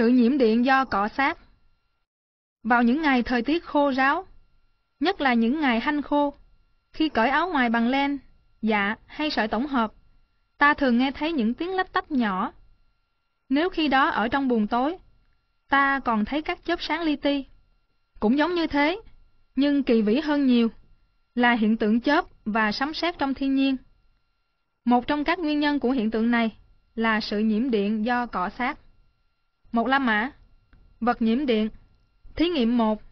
sự nhiễm điện do cọ sát. Vào những ngày thời tiết khô ráo, nhất là những ngày hanh khô, khi cởi áo ngoài bằng len, dạ hay sợi tổng hợp, ta thường nghe thấy những tiếng lách tách nhỏ. Nếu khi đó ở trong buồng tối, ta còn thấy các chớp sáng li ti. Cũng giống như thế, nhưng kỳ vĩ hơn nhiều, là hiện tượng chớp và sấm sét trong thiên nhiên. Một trong các nguyên nhân của hiện tượng này là sự nhiễm điện do cọ sát. Một la mã. Vật nhiễm điện. Thí nghiệm 1.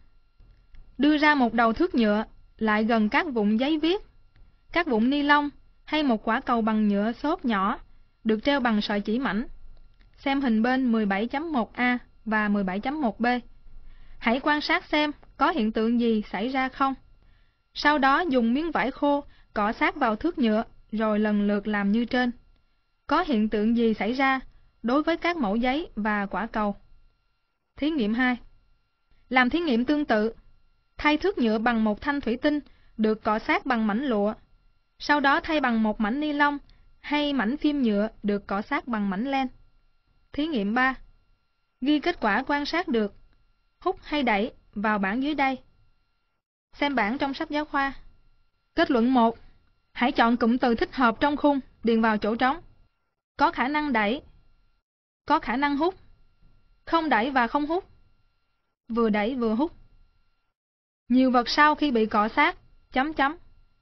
Đưa ra một đầu thước nhựa lại gần các vụn giấy viết, các vụn ni lông hay một quả cầu bằng nhựa xốp nhỏ được treo bằng sợi chỉ mảnh. Xem hình bên 17.1a và 17.1b. Hãy quan sát xem có hiện tượng gì xảy ra không. Sau đó dùng miếng vải khô cọ sát vào thước nhựa rồi lần lượt làm như trên. Có hiện tượng gì xảy ra đối với các mẫu giấy và quả cầu. Thí nghiệm 2 Làm thí nghiệm tương tự, thay thước nhựa bằng một thanh thủy tinh được cọ sát bằng mảnh lụa, sau đó thay bằng một mảnh ni lông hay mảnh phim nhựa được cọ sát bằng mảnh len. Thí nghiệm 3 Ghi kết quả quan sát được, hút hay đẩy vào bảng dưới đây. Xem bảng trong sách giáo khoa. Kết luận 1 Hãy chọn cụm từ thích hợp trong khung, điền vào chỗ trống. Có khả năng đẩy có khả năng hút. Không đẩy và không hút. Vừa đẩy vừa hút. Nhiều vật sau khi bị cọ sát, chấm chấm,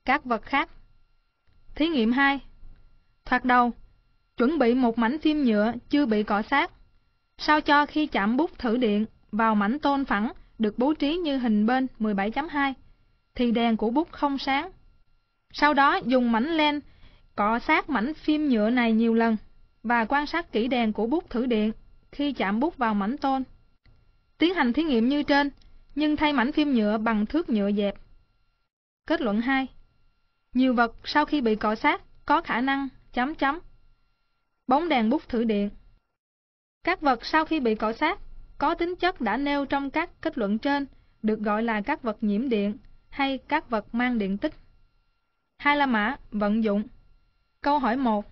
các vật khác. Thí nghiệm 2. Thoạt đầu, chuẩn bị một mảnh phim nhựa chưa bị cọ sát. Sao cho khi chạm bút thử điện vào mảnh tôn phẳng được bố trí như hình bên 17.2, thì đèn của bút không sáng. Sau đó dùng mảnh len cọ sát mảnh phim nhựa này nhiều lần và quan sát kỹ đèn của bút thử điện khi chạm bút vào mảnh tôn. Tiến hành thí nghiệm như trên, nhưng thay mảnh phim nhựa bằng thước nhựa dẹp. Kết luận 2. Nhiều vật sau khi bị cọ sát có khả năng chấm chấm. Bóng đèn bút thử điện. Các vật sau khi bị cọ sát có tính chất đã nêu trong các kết luận trên được gọi là các vật nhiễm điện hay các vật mang điện tích. Hai là mã vận dụng. Câu hỏi 1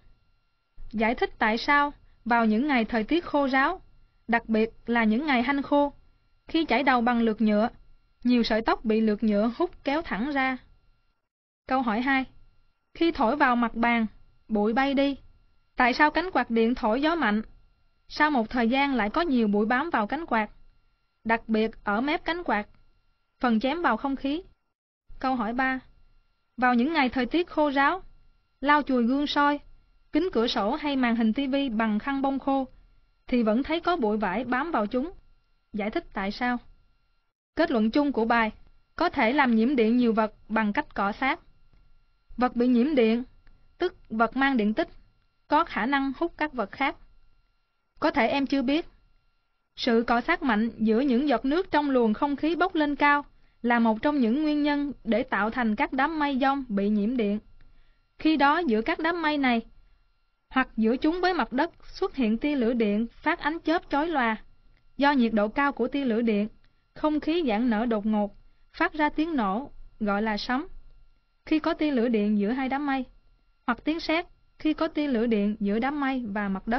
giải thích tại sao vào những ngày thời tiết khô ráo, đặc biệt là những ngày hanh khô, khi chảy đầu bằng lược nhựa, nhiều sợi tóc bị lược nhựa hút kéo thẳng ra. Câu hỏi 2. Khi thổi vào mặt bàn, bụi bay đi. Tại sao cánh quạt điện thổi gió mạnh? Sau một thời gian lại có nhiều bụi bám vào cánh quạt, đặc biệt ở mép cánh quạt, phần chém vào không khí. Câu hỏi 3. Vào những ngày thời tiết khô ráo, lau chùi gương soi, kính cửa sổ hay màn hình tivi bằng khăn bông khô, thì vẫn thấy có bụi vải bám vào chúng. Giải thích tại sao? Kết luận chung của bài có thể làm nhiễm điện nhiều vật bằng cách cọ sát. Vật bị nhiễm điện, tức vật mang điện tích, có khả năng hút các vật khác. Có thể em chưa biết. Sự cọ sát mạnh giữa những giọt nước trong luồng không khí bốc lên cao là một trong những nguyên nhân để tạo thành các đám mây dông bị nhiễm điện. Khi đó giữa các đám mây này hoặc giữa chúng với mặt đất xuất hiện tia lửa điện phát ánh chớp chói loa Do nhiệt độ cao của tia lửa điện, không khí giãn nở đột ngột, phát ra tiếng nổ, gọi là sấm. Khi có tia lửa điện giữa hai đám mây, hoặc tiếng sét khi có tia lửa điện giữa đám mây và mặt đất.